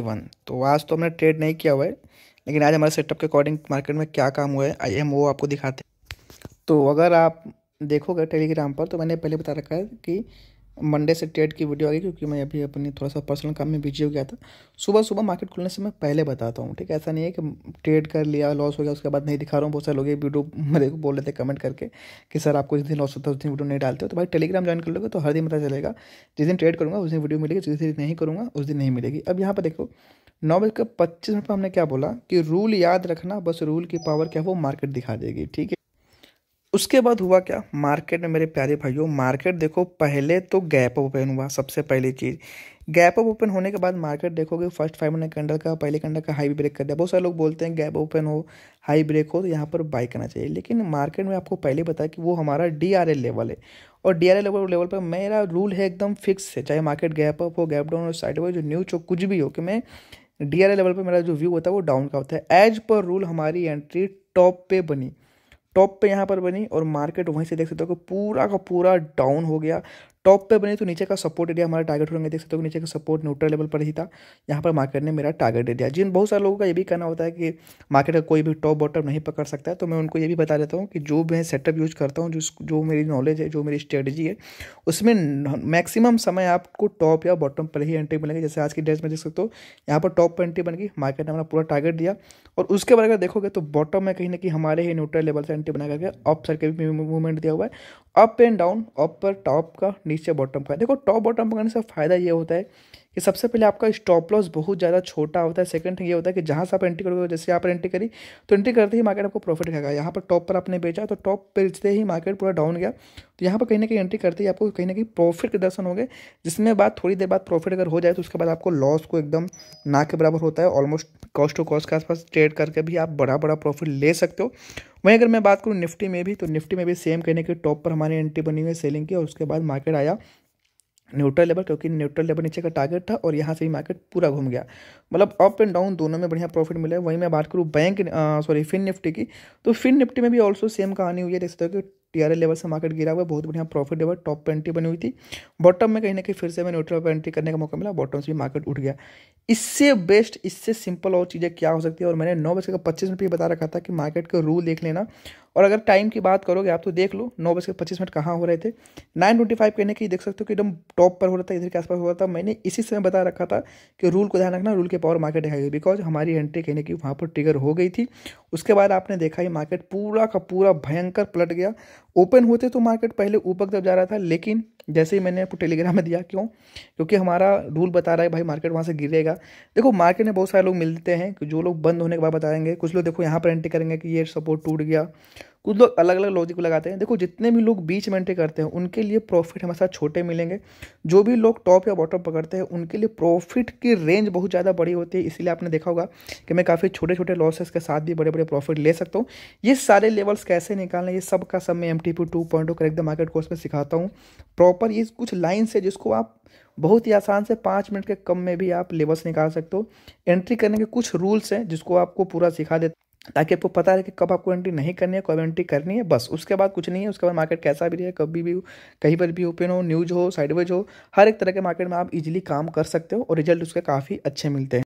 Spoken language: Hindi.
वन तो आज तो हमने ट्रेड नहीं किया हुआ है लेकिन आज हमारे सेटअप के अकॉर्डिंग मार्केट में क्या काम हुआ है आई हम वो आपको दिखाते हैं तो अगर आप देखोगे टेलीग्राम पर तो मैंने पहले बता रखा है कि मंडे से ट्रेड की वीडियो आ गई क्योंकि मैं अभी अपनी थोड़ा सा पर्सनल काम में बिजी हो गया था सुबह सुबह मार्केट खुलने से मैं पहले बताता हूँ ठीक है ऐसा नहीं है कि ट्रेड कर लिया लॉस हो गया उसके बाद नहीं दिखा रहा हूँ बहुत सारे लोग ये वीडियो मेरे को बोल रहे थे कमेंट करके कि सर आपको जिस दिन लॉस होता है उस दिन वीडियो नहीं डालते हो तो भाई टेलीग्राम ज्वाइन कर लोगे तो हर दिन पता चलेगा जिस दिन ट्रेड करूँगा उस दिन वीडियो मिलेगी जिस दिन नहीं करूँगा उस दिन नहीं मिलेगी अब यहाँ पर देखो नौ बजकर पच्चीस मिनट पर हमने क्या बोला कि रूल याद रखना बस रूल की पावर क्या है वो मार्केट दिखा देगी ठीक है उसके बाद हुआ क्या मार्केट में मेरे प्यारे भाइयों मार्केट देखो पहले तो गैप ओपन हुआ सबसे पहली चीज़ गैप ऑफ ओपन होने के बाद मार्केट देखोगे फर्स्ट फाइव हंड्रेड कैंडल का पहले कैंडल का हाई ब्रेक कर दिया बहुत सारे लोग बोलते हैं गैप ओपन हो हाई ब्रेक हो तो यहाँ पर बाई करना चाहिए लेकिन मार्केट में आपको पहले बताया कि वो हमारा डी लेवल है और डी लेवल लेवल पर मेरा रूल है एकदम फिक्स है चाहे मार्केट गैप अप हो गैप डाउन हो साइड जो न्यूज हो कुछ भी हो कि मैं डी लेवल पर मेरा जो व्यू होता है वो डाउन का होता है एज पर रूल हमारी एंट्री टॉप पे बनी टॉप पे यहाँ पर बनी और मार्केट वहीं से देख सकते हो कि पूरा का पूरा डाउन हो गया टॉप पे बने तो नीचे का सपोर्ट एरिया हमारा टारगेट होंगे देख सकते हो नीचे का सपोर्ट न्यूट्रल लेवल पर ही था यहाँ पर मार्केट ने मेरा टारगेट दिया जिन बहुत सारे लोगों का ये भी कहना होता है कि मार्केट का कोई भी टॉप बॉटम नहीं पकड़ सकता है तो मैं उनको ये भी बता देता हूँ कि जो मैं सेटअप यूज करता हूँ जो जो मेरी नॉलेज है जो मेरी स्ट्रेटजी है उसमें मैक्सिमम समय आपको टॉप या बॉटम पर ही एंट्री मिलेगी जैसे आज की डेट में देख सकते हो यहाँ पर टॉप पर एंट्री बन गई मार्केट ने हमारा पूरा टारगेट दिया और उसके बाद अगर देखोगे तो बॉटम में कहीं ना कहीं हमारे ही न्यूट्रल लेवल से एंट्री बना करके ऑफ साइड के भी मूवमेंट दिया हुआ है अप एंड डाउन अप पर टॉप का नीचे बॉटम का देखो टॉप बॉटम पकड़ने से फ़ायदा ये होता है कि सबसे पहले आपका स्टॉप लॉस बहुत ज़्यादा छोटा होता है सेकंड थिंग ये होता है कि जहाँ से आप एंट्री करोगे जैसे आप एंट्री करी तो एंट्री करते ही मार्केट आपको प्रॉफिट खाएगा यहाँ पर टॉप पर आपने बेचा तो टॉप बेचते ही मार्केट पूरा डाउन गया तो यहाँ पर कहीं ना कहीं एंट्री करते ही आपको कहीं ना कहीं प्रॉफिट के दर्शन होंगे जिसमें बाद थोड़ी देर बाद प्रॉफिट अगर हो जाए तो उसके बाद आपको लॉस को एकदम ना के बराबर होता है ऑलमोस्ट कॉस्ट टू कॉस्ट के आसपास ट्रेड करके भी आप बड़ा बड़ा प्रॉफिट ले सकते हो वहीं अगर मैं बात करूँ निफ्टी में भी तो निफ्टी में भी सेम कहने के टॉप पर हमारी एंट्री बनी हुई सेलिंग की और उसके बाद मार्केट आया न्यूट्रल लेवल क्योंकि न्यूट्रल लेवल नीचे का टारगेट था और यहाँ से ही मार्केट पूरा घूम गया मतलब अप एंड डाउन दोनों में बढ़िया प्रॉफिट मिला है वहीं मैं बात करूँ बैंक सॉरी फिन निफ्टी की तो फिन निफ्टी में भी ऑल्सो सेम कहानी हुई है देख सकते हो कि टीआरएल लेवल से मार्केट गिरा हुआ बहुत बढ़िया प्रॉफिट लेवल टॉप पेंट्री बनी हुई थी बॉटम में कहीं ना कहीं फिर से मैंने न्यूट्रल पेंट्री करने का मौका मिला बॉटम से भी मार्केट उठ गया इससे बेस्ट इससे सिंपल और चीज़ें क्या हो सकती है और मैंने नौ बजकर पच्चीस मिनट भी बता रखा था कि मार्केट का रूल देख लेना और अगर टाइम की बात करोगे आप तो देख लो नौ बजकर के पच्चीस मिनट कहाँ हो रहे थे नाइन ट्वेंटी फाइव कहने की देख सकते हो कि एकदम टॉप पर हो रहा था इधर के आसपास हो रहा था मैंने इसी समय बता रखा था कि रूल को ध्यान रखना रूल के पावर मार्केट दिखाई गई बिकॉज हमारी एंट्री कहने की वहाँ पर ट्रिगर हो गई थी उसके बाद आपने देखा ये मार्केट पूरा का पूरा भयंकर पलट गया ओपन होते तो मार्केट पहले ऊपर तब जा रहा था लेकिन जैसे ही मैंने आपको टेलीग्राम में दिया क्यों क्योंकि हमारा रूल बता रहा है भाई मार्केट वहाँ से गिरेगा देखो मार्केट में बहुत सारे लोग मिलते हैं कि जो लोग बंद होने के बाद बताएंगे कुछ लोग देखो यहाँ पर एंट्री करेंगे कि ये सपोर्ट टूट गया कुछ लोग अलग अलग लॉजिक लगाते हैं देखो जितने भी लोग बीच में एंट्री करते हैं उनके लिए प्रॉफिट हमेशा छोटे मिलेंगे जो भी लोग टॉप या बॉटम पकड़ते हैं उनके लिए प्रॉफिट की रेंज बहुत ज़्यादा बड़ी होती है इसीलिए आपने देखा होगा कि मैं काफ़ी छोटे छोटे लॉसेस के साथ भी बड़े बड़े प्रॉफिट ले सकता हूँ ये सारे लेवल्स कैसे निकालने ये सब का सब मैं M T P two point market course में सिखाता हूँ प्रॉपर ये कुछ लाइन्स है जिसको आप बहुत ही आसान से पाँच मिनट के कम में भी आप लेवल्स निकाल सकते हो एंट्री करने के कुछ रूल्स हैं जिसको आपको पूरा सिखा देते ताकि आपको पता रहे कि कब आपको एंट्री नहीं करनी है कब एंट्री करनी है बस उसके बाद कुछ नहीं है उसके बाद मार्केट कैसा भी रहे कभी भी कहीं पर भी ओपन हो न्यूज हो साइडवेज हो हर एक तरह के मार्केट में आप इजीली काम कर सकते हो और रिजल्ट उसके काफ़ी अच्छे मिलते हैं